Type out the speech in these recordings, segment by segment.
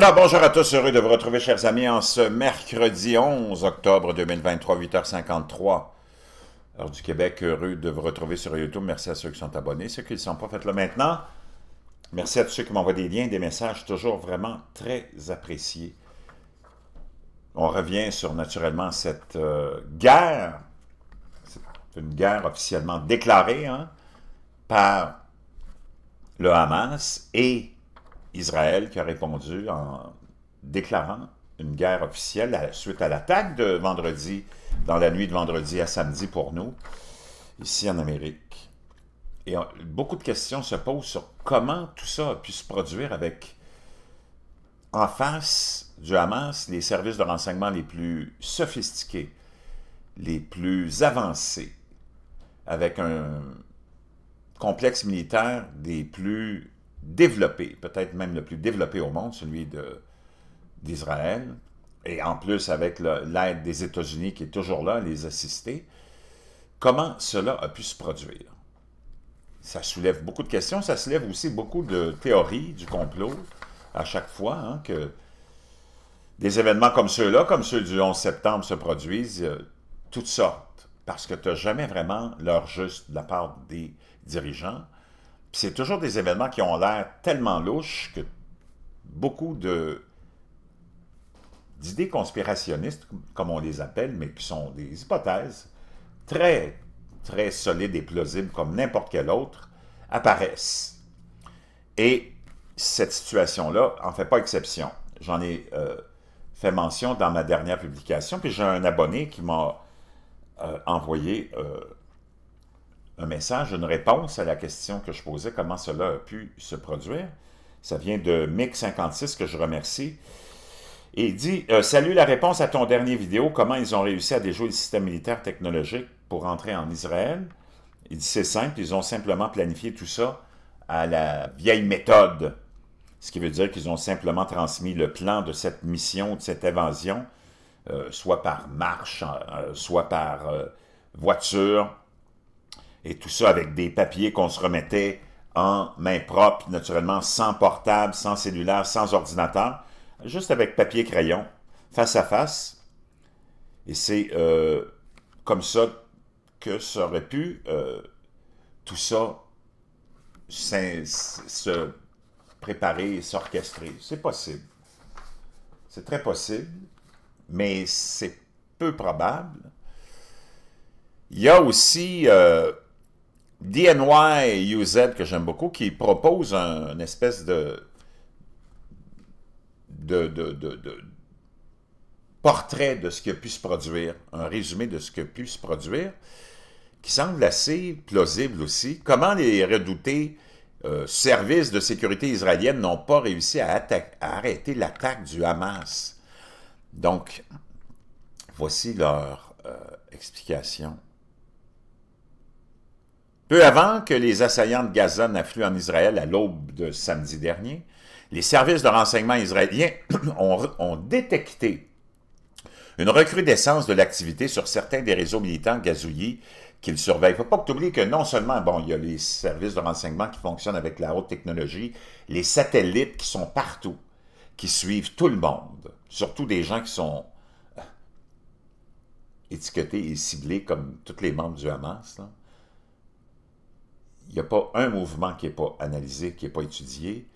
Alors, bonjour à tous, heureux de vous retrouver, chers amis, en ce mercredi 11 octobre 2023, 8h53. Heure du Québec, heureux de vous retrouver sur YouTube. Merci à ceux qui sont abonnés. Ceux qui ne sont pas, faites-le maintenant. Merci à tous ceux qui m'envoient des liens, des messages, toujours vraiment très appréciés. On revient sur, naturellement, cette euh, guerre, c'est une guerre officiellement déclarée hein, par le Hamas et Israël qui a répondu en déclarant une guerre officielle à, suite à l'attaque de vendredi, dans la nuit de vendredi à samedi pour nous, ici en Amérique. Et beaucoup de questions se posent sur comment tout ça puisse se produire avec, en face du Hamas, les services de renseignement les plus sophistiqués, les plus avancés, avec un complexe militaire des plus développé, peut-être même le plus développé au monde, celui d'Israël, et en plus avec l'aide des États-Unis qui est toujours là, les assister, comment cela a pu se produire? Ça soulève beaucoup de questions, ça soulève aussi beaucoup de théories du complot à chaque fois hein, que des événements comme ceux-là, comme ceux du 11 septembre, se produisent, euh, toutes sortes, parce que tu n'as jamais vraiment l'heure juste de la part des dirigeants, c'est toujours des événements qui ont l'air tellement louches que beaucoup d'idées conspirationnistes, comme on les appelle, mais qui sont des hypothèses très, très solides et plausibles comme n'importe quelle autre, apparaissent. Et cette situation-là en fait pas exception. J'en ai euh, fait mention dans ma dernière publication, puis j'ai un abonné qui m'a euh, envoyé euh, un message, une réponse à la question que je posais, comment cela a pu se produire. Ça vient de Mick56 que je remercie. Et il dit euh, Salut la réponse à ton dernier vidéo, comment ils ont réussi à déjouer le système militaire technologique pour entrer en Israël. Il dit C'est simple, ils ont simplement planifié tout ça à la vieille méthode. Ce qui veut dire qu'ils ont simplement transmis le plan de cette mission, de cette évasion, euh, soit par marche, euh, soit par voiture, et tout ça avec des papiers qu'on se remettait en main propre, naturellement, sans portable, sans cellulaire, sans ordinateur, juste avec papier crayon, face à face. Et c'est euh, comme ça que ça aurait pu euh, tout ça se préparer et s'orchestrer. C'est possible. C'est très possible, mais c'est peu probable. Il y a aussi euh, DNY UZ, que j'aime beaucoup, qui propose un, une espèce de, portrait de ce qui a pu se produire, un résumé de ce qui a pu se produire, qui semble assez plausible aussi. Comment les redoutés euh, services de sécurité israélienne n'ont pas réussi à, arrêter l'attaque du Hamas? Donc, voici leur euh, explication. Peu avant que les assaillants de Gaza n'affluent en Israël à l'aube de samedi dernier, les services de renseignement israéliens ont, détecté une recrudescence de l'activité sur certains des réseaux militants gazouillis qu'ils surveillent. Il ne faut pas que tu oublies que non seulement, bon, il y a les services de renseignement qui fonctionnent avec la haute technologie, les satellites qui sont partout, qui suivent tout le monde, surtout des gens qui sont euh, étiquetés et ciblés comme tous les membres du Hamas. Là il n'y a pas un mouvement qui n'est pas analysé, qui n'est pas étudié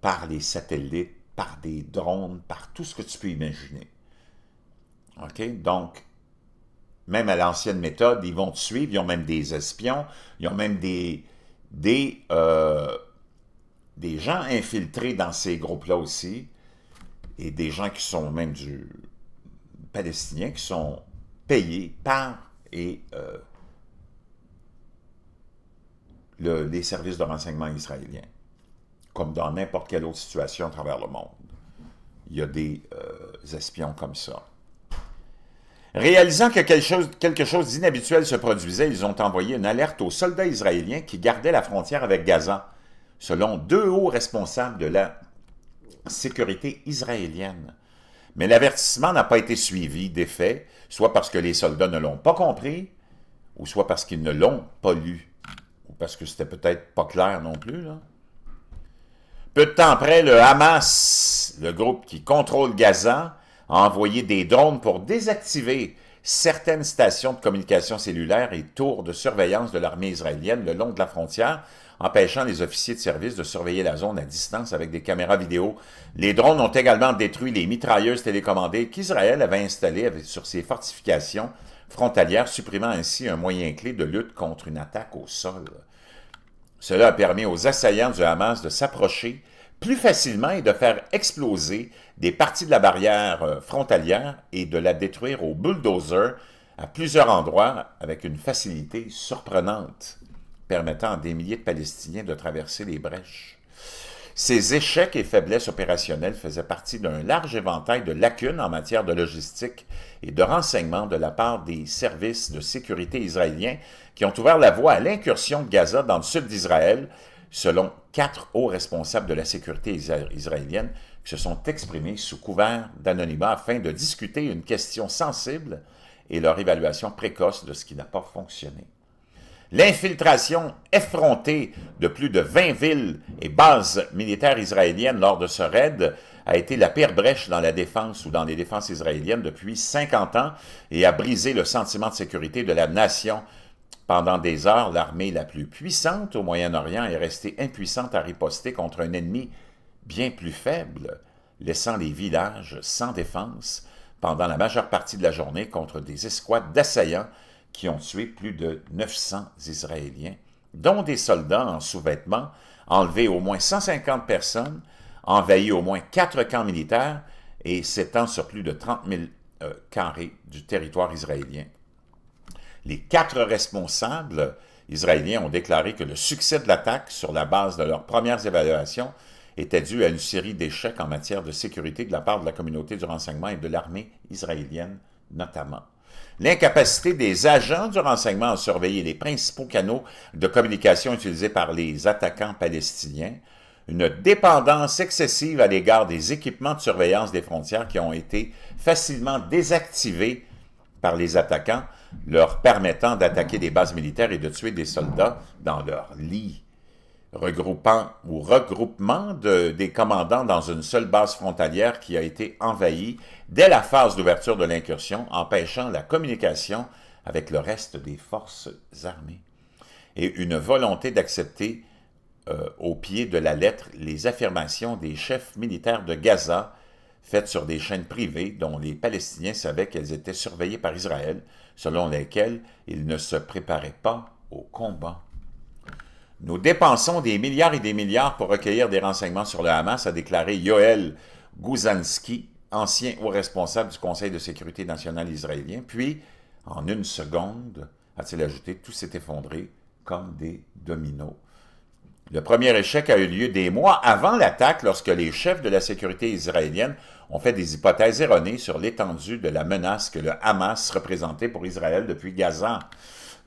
par les satellites, par des drones, par tout ce que tu peux imaginer. OK? Donc, même à l'ancienne méthode, ils vont te suivre, ils ont même des espions, ils ont même des, des, euh, des gens infiltrés dans ces groupes-là aussi, et des gens qui sont même du palestinien, qui sont payés par et euh, les services de renseignement israéliens, comme dans n'importe quelle autre situation à travers le monde. Il y a des euh, espions comme ça. Réalisant que quelque chose, quelque chose d'inhabituel se produisait, ils ont envoyé une alerte aux soldats israéliens qui gardaient la frontière avec Gaza, selon deux hauts responsables de la sécurité israélienne. Mais l'avertissement n'a pas été suivi d'effet, soit parce que les soldats ne l'ont pas compris, ou soit parce qu'ils ne l'ont pas lu parce que c'était peut-être pas clair non plus. Là. Peu de temps après, le Hamas, le groupe qui contrôle Gaza, a envoyé des drones pour désactiver certaines stations de communication cellulaire et tours de surveillance de l'armée israélienne le long de la frontière, empêchant les officiers de service de surveiller la zone à distance avec des caméras vidéo. Les drones ont également détruit les mitrailleuses télécommandées qu'Israël avait installées sur ses fortifications frontalières, supprimant ainsi un moyen clé de lutte contre une attaque au sol. Cela a permis aux assaillants du Hamas de s'approcher plus facilement et de faire exploser des parties de la barrière euh, frontalière et de la détruire au bulldozer à plusieurs endroits avec une facilité surprenante, permettant à des milliers de Palestiniens de traverser les brèches. Ces échecs et faiblesses opérationnelles faisaient partie d'un large éventail de lacunes en matière de logistique et de renseignement de la part des services de sécurité israéliens qui ont ouvert la voie à l'incursion de Gaza dans le sud d'Israël, selon quatre hauts responsables de la sécurité israélienne qui se sont exprimés sous couvert d'anonymat afin de discuter une question sensible et leur évaluation précoce de ce qui n'a pas fonctionné. L'infiltration effrontée de plus de 20 villes et bases militaires israéliennes lors de ce raid a été la pire brèche dans la défense ou dans les défenses israéliennes depuis 50 ans et a brisé le sentiment de sécurité de la nation. Pendant des heures, l'armée la plus puissante au Moyen-Orient est restée impuissante à riposter contre un ennemi bien plus faible, laissant les villages sans défense pendant la majeure partie de la journée contre des escouades d'assaillants qui ont tué plus de 900 Israéliens, dont des soldats en sous-vêtements, enlevé au moins 150 personnes, envahi au moins quatre camps militaires et s'étend sur plus de 30 000 euh, carrés du territoire israélien. Les quatre responsables israéliens ont déclaré que le succès de l'attaque, sur la base de leurs premières évaluations, était dû à une série d'échecs en matière de sécurité de la part de la communauté du renseignement et de l'armée israélienne notamment. L'incapacité des agents du renseignement à surveiller les principaux canaux de communication utilisés par les attaquants palestiniens, une dépendance excessive à l'égard des équipements de surveillance des frontières qui ont été facilement désactivés par les attaquants, leur permettant d'attaquer des bases militaires et de tuer des soldats dans leur lit regroupant ou regroupement des commandants dans une seule base frontalière qui a été envahie dès la phase d'ouverture de l'incursion, empêchant la communication avec le reste des forces armées, et une volonté d'accepter euh, au pied de la lettre les affirmations des chefs militaires de Gaza faites sur des chaînes privées dont les Palestiniens savaient qu'elles étaient surveillées par Israël, selon lesquelles ils ne se préparaient pas au combat. Nous dépensons des milliards et des milliards pour recueillir des renseignements sur le Hamas, a déclaré Yoel Gouzanski, ancien haut responsable du Conseil de sécurité nationale israélien. Puis, en une seconde, a-t-il ajouté, tout s'est effondré comme des dominos. Le premier échec a eu lieu des mois avant l'attaque lorsque les chefs de la sécurité israélienne ont fait des hypothèses erronées sur l'étendue de la menace que le Hamas représentait pour Israël depuis Gaza.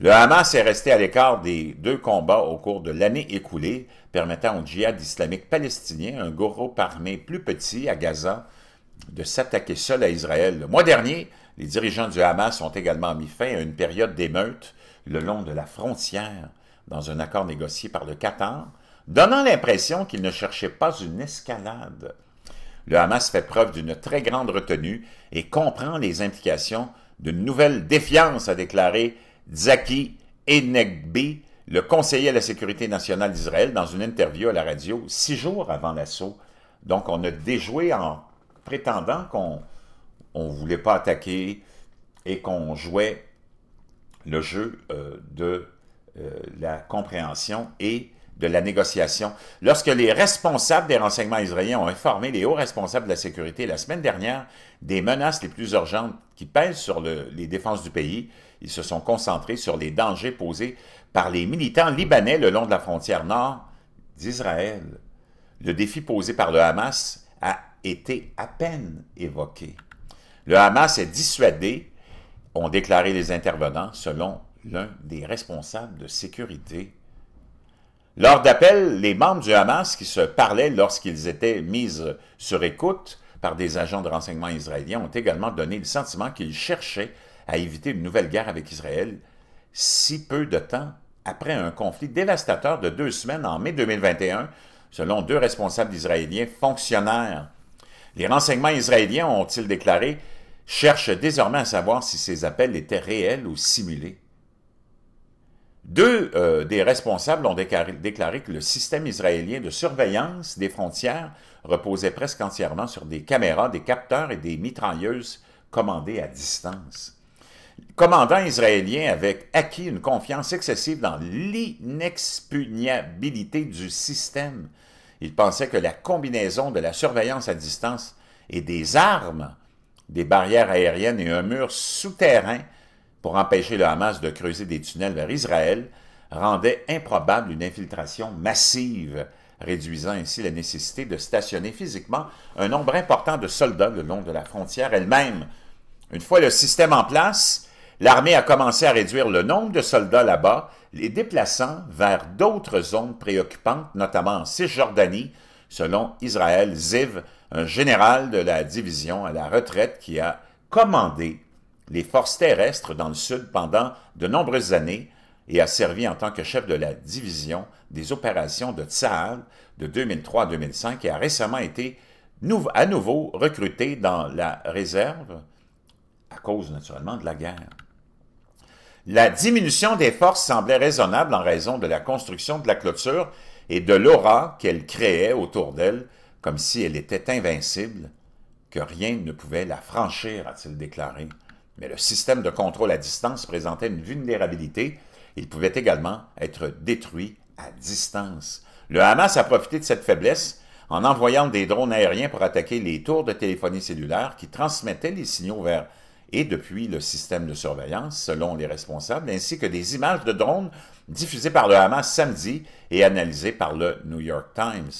Le Hamas est resté à l'écart des deux combats au cours de l'année écoulée, permettant au djihad islamique palestinien, un groupe armé plus petit à Gaza, de s'attaquer seul à Israël. Le mois dernier, les dirigeants du Hamas ont également mis fin à une période d'émeute le long de la frontière dans un accord négocié par le Qatar, donnant l'impression qu'ils ne cherchaient pas une escalade. Le Hamas fait preuve d'une très grande retenue et comprend les implications d'une nouvelle défiance, a déclaré Zaki Enegbi, le conseiller à la sécurité nationale d'Israël, dans une interview à la radio six jours avant l'assaut. Donc, on a déjoué en prétendant qu'on ne voulait pas attaquer et qu'on jouait le jeu euh, de euh, la compréhension et de la négociation. Lorsque les responsables des renseignements israéliens ont informé les hauts responsables de la sécurité la semaine dernière des menaces les plus urgentes qui pèsent sur les défenses du pays, ils se sont concentrés sur les dangers posés par les militants libanais le long de la frontière nord d'Israël. Le défi posé par le Hamas a été à peine évoqué. Le Hamas est dissuadé, ont déclaré les intervenants, selon l'un des responsables de sécurité. Lors d'appels, les membres du Hamas qui se parlaient lorsqu'ils étaient mis sur écoute par des agents de renseignement israéliens ont également donné le sentiment qu'ils cherchaient à éviter une nouvelle guerre avec Israël si peu de temps après un conflit dévastateur de deux semaines en mai 2021, selon deux responsables israéliens fonctionnaires. Les renseignements israéliens, ont-ils déclaré, cherchent désormais à savoir si ces appels étaient réels ou simulés. Deux euh, des responsables ont déclaré, que le système israélien de surveillance des frontières reposait presque entièrement sur des caméras, des capteurs et des mitrailleuses commandées à distance commandant israélien avait acquis une confiance excessive dans l'inexpugnabilité du système. Il pensait que la combinaison de la surveillance à distance et des armes, des barrières aériennes et un mur souterrain pour empêcher le Hamas de creuser des tunnels vers Israël rendait improbable une infiltration massive, réduisant ainsi la nécessité de stationner physiquement un nombre important de soldats le long de la frontière elle-même une fois le système en place, l'armée a commencé à réduire le nombre de soldats là-bas, les déplaçant vers d'autres zones préoccupantes, notamment en Cisjordanie, selon Israël Ziv, un général de la division à la retraite qui a commandé les forces terrestres dans le sud pendant de nombreuses années et a servi en tant que chef de la division des opérations de Tsahal de 2003 2005 et a récemment été à nouveau recruté dans la réserve à cause naturellement de la guerre. La diminution des forces semblait raisonnable en raison de la construction de la clôture et de l'aura qu'elle créait autour d'elle, comme si elle était invincible, que rien ne pouvait la franchir, a-t-il déclaré. Mais le système de contrôle à distance présentait une vulnérabilité. Il pouvait également être détruit à distance. Le Hamas a profité de cette faiblesse en envoyant des drones aériens pour attaquer les tours de téléphonie cellulaire qui transmettaient les signaux vers et depuis le système de surveillance, selon les responsables, ainsi que des images de drones diffusées par le Hamas samedi et analysées par le New York Times.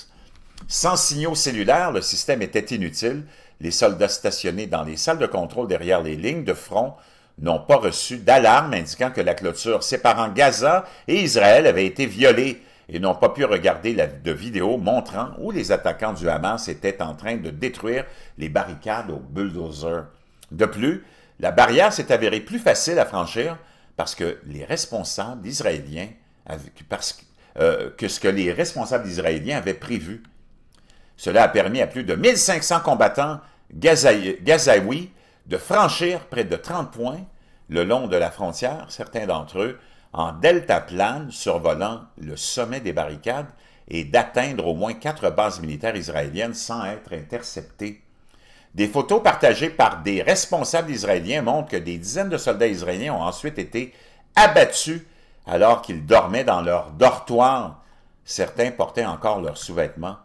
Sans signaux cellulaires, le système était inutile. Les soldats stationnés dans les salles de contrôle derrière les lignes de front n'ont pas reçu d'alarme indiquant que la clôture séparant Gaza et Israël avait été violée et n'ont pas pu regarder la, de vidéos montrant où les attaquants du Hamas étaient en train de détruire les barricades au bulldozer. De plus, la barrière s'est avérée plus facile à franchir parce que les responsables israéliens, parce, euh, que ce que les responsables israéliens avaient prévu. Cela a permis à plus de 1500 combattants gazaouis de franchir près de 30 points le long de la frontière, certains d'entre eux en delta plane, survolant le sommet des barricades et d'atteindre au moins quatre bases militaires israéliennes sans être interceptés. Des photos partagées par des responsables israéliens montrent que des dizaines de soldats israéliens ont ensuite été abattus alors qu'ils dormaient dans leur dortoir. Certains portaient encore leurs sous-vêtements.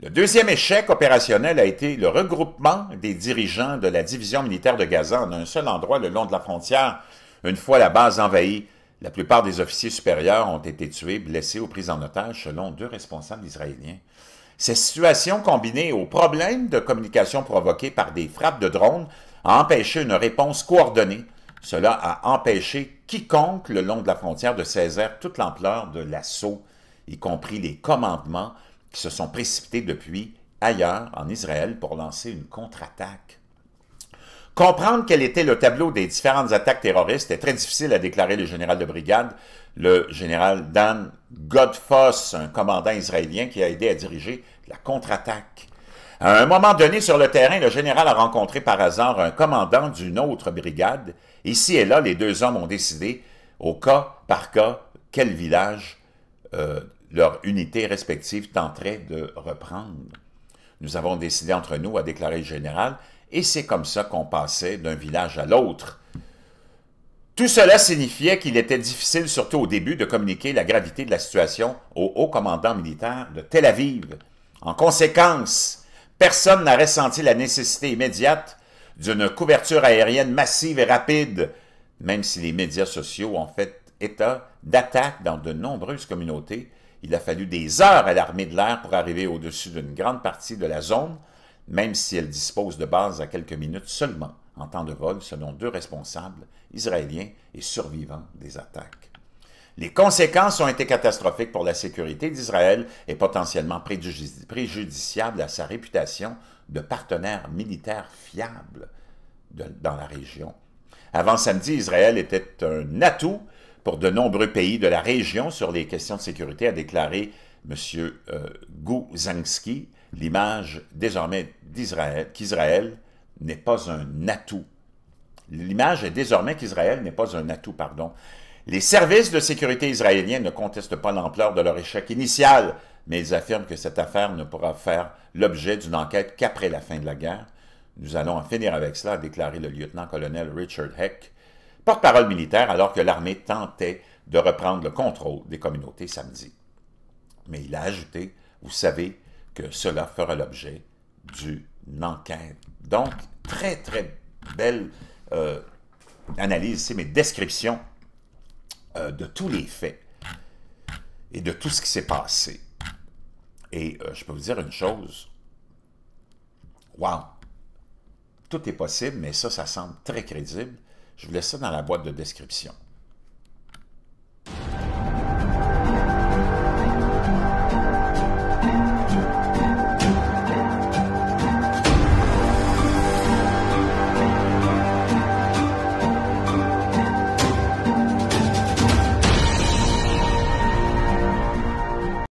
Le deuxième échec opérationnel a été le regroupement des dirigeants de la division militaire de Gaza en un seul endroit le long de la frontière. Une fois la base envahie, la plupart des officiers supérieurs ont été tués, blessés ou pris en otage, selon deux responsables israéliens. Ces situations combinée aux problèmes de communication provoqués par des frappes de drones a empêché une réponse coordonnée. Cela a empêché quiconque le long de la frontière de saisir toute l'ampleur de l'assaut, y compris les commandements qui se sont précipités depuis ailleurs en Israël pour lancer une contre-attaque. Comprendre quel était le tableau des différentes attaques terroristes est très difficile à déclarer le général de brigade, le général Dan Godfoss, un commandant israélien qui a aidé à diriger la contre-attaque. À un moment donné sur le terrain, le général a rencontré par hasard un commandant d'une autre brigade. Ici et là, les deux hommes ont décidé, au cas par cas, quel village euh, leur unité respective tenterait de reprendre. Nous avons décidé entre nous, à déclarer le général, et c'est comme ça qu'on passait d'un village à l'autre. Tout cela signifiait qu'il était difficile, surtout au début, de communiquer la gravité de la situation au haut commandant militaire de Tel Aviv. En conséquence, personne n'a ressenti la nécessité immédiate d'une couverture aérienne massive et rapide, même si les médias sociaux ont fait état d'attaques dans de nombreuses communautés. Il a fallu des heures à l'armée de l'air pour arriver au-dessus d'une grande partie de la zone même si elle dispose de bases à quelques minutes seulement en temps de vol, selon deux responsables israéliens et survivants des attaques. Les conséquences ont été catastrophiques pour la sécurité d'Israël et potentiellement préjudiciables à sa réputation de partenaire militaire fiable dans la région. Avant samedi, Israël était un atout pour de nombreux pays de la région sur les questions de sécurité, a déclaré M. Euh, l'image désormais d'Israël, qu'Israël n'est pas un atout. L'image est désormais qu'Israël n'est pas un atout, pardon. Les services de sécurité israéliens ne contestent pas l'ampleur de leur échec initial, mais ils affirment que cette affaire ne pourra faire l'objet d'une enquête qu'après la fin de la guerre. Nous allons en finir avec cela, a déclaré le lieutenant-colonel Richard Heck, porte-parole militaire, alors que l'armée tentait de reprendre le contrôle des communautés samedi. Mais il a ajouté, vous savez, que cela fera l'objet d'une enquête. Donc, très, très belle euh, analyse C'est mes descriptions euh, de tous les faits et de tout ce qui s'est passé. Et euh, je peux vous dire une chose. Wow! Tout est possible, mais ça, ça semble très crédible. Je vous laisse ça dans la boîte de description.